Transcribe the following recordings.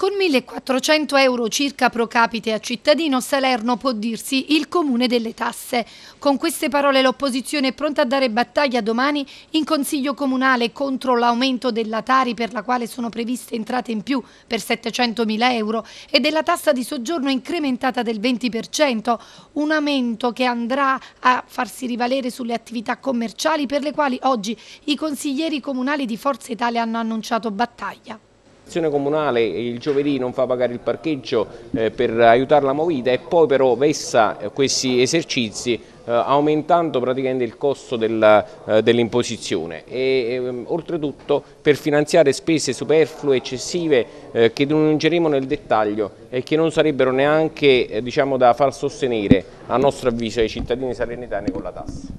Con 1.400 euro circa pro capite a cittadino, Salerno può dirsi il comune delle tasse. Con queste parole l'opposizione è pronta a dare battaglia domani in Consiglio Comunale contro l'aumento della Tari per la quale sono previste entrate in più per 700.000 euro e della tassa di soggiorno incrementata del 20%, un aumento che andrà a farsi rivalere sulle attività commerciali per le quali oggi i consiglieri comunali di Forza Italia hanno annunciato battaglia amministrazione comunale il giovedì non fa pagare il parcheggio eh, per aiutare la movita e poi però vessa eh, questi esercizi eh, aumentando praticamente il costo del, eh, dell'imposizione e ehm, oltretutto per finanziare spese superflue eccessive eh, che denunceremo nel dettaglio e che non sarebbero neanche eh, diciamo, da far sostenere a nostro avviso ai cittadini salernitani con la tassa.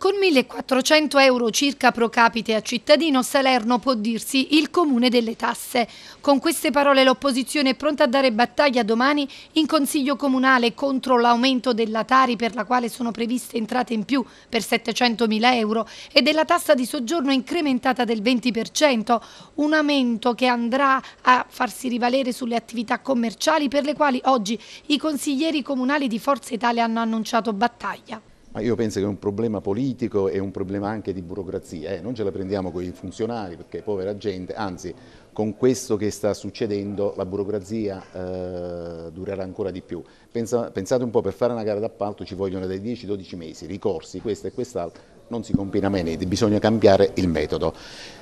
Con 1.400 euro circa pro capite a cittadino, Salerno può dirsi il comune delle tasse. Con queste parole l'opposizione è pronta a dare battaglia domani in Consiglio Comunale contro l'aumento della Tari per la quale sono previste entrate in più per 700.000 euro e della tassa di soggiorno incrementata del 20%, un aumento che andrà a farsi rivalere sulle attività commerciali per le quali oggi i consiglieri comunali di Forza Italia hanno annunciato battaglia. Ma io penso che è un problema politico e un problema anche di burocrazia, eh? non ce la prendiamo con i funzionari perché povera gente, anzi con questo che sta succedendo la burocrazia eh, durerà ancora di più. Pensa, pensate un po', per fare una gara d'appalto ci vogliono dai 10-12 mesi, ricorsi, questo e quest'altro, non si compina menete, bisogna cambiare il metodo.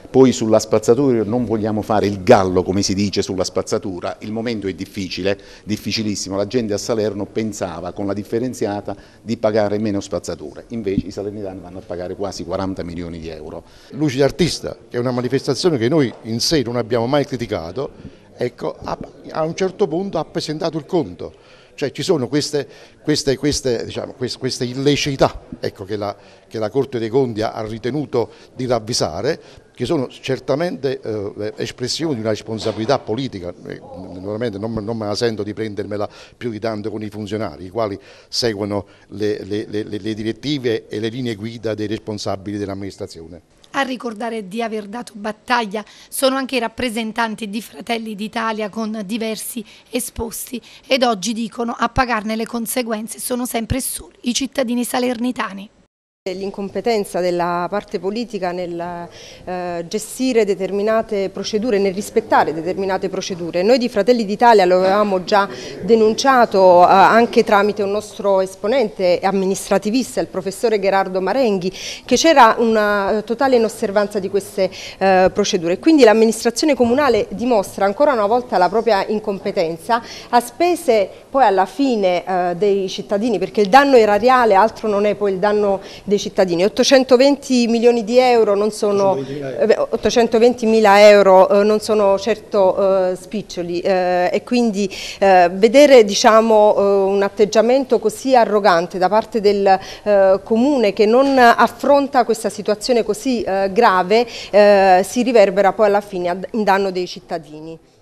Poi sulla spazzatura non vogliamo fare il gallo, come si dice, sulla spazzatura, il momento è difficile, difficilissimo, la gente a Salerno pensava con la differenziata di pagare meno spazzature, invece i salernitani vanno a pagare quasi 40 milioni di euro. Luci d'artista, che è una manifestazione che noi in sé non abbiamo mai criticato, ecco, a un certo punto ha presentato il conto cioè ci sono queste, queste, queste, diciamo, queste illecità ecco, che, la, che, la, Corte dei Conti ha ritenuto di ravvisare, che sono certamente eh, espressione di una responsabilità politica, eh, naturalmente non, non, me la sento di prendermela più di tanto con i funzionari, i quali seguono le, le, le, le direttive e le linee guida dei responsabili dell'amministrazione. A ricordare di aver dato battaglia sono anche i rappresentanti di Fratelli d'Italia con diversi esposti ed oggi dicono a pagarne le conseguenze sono sempre solo i cittadini salernitani. L'incompetenza della parte politica nel eh, gestire determinate procedure, nel rispettare determinate procedure. Noi di Fratelli d'Italia lo avevamo già denunciato eh, anche tramite un nostro esponente amministrativista, il professore Gerardo Marenghi, che c'era una eh, totale inosservanza di queste eh, procedure. Quindi l'amministrazione comunale dimostra ancora una volta la propria incompetenza a spese poi alla fine eh, dei cittadini, perché il danno erariale altro non è poi il danno dei dei cittadini. 820 milioni di euro non sono, eh, euro eh, non sono certo eh, spiccioli eh, e quindi eh, vedere diciamo, eh, un atteggiamento così arrogante da parte del Comune che non affronta questa situazione così grave si riverbera poi alla fine in danno dei cittadini.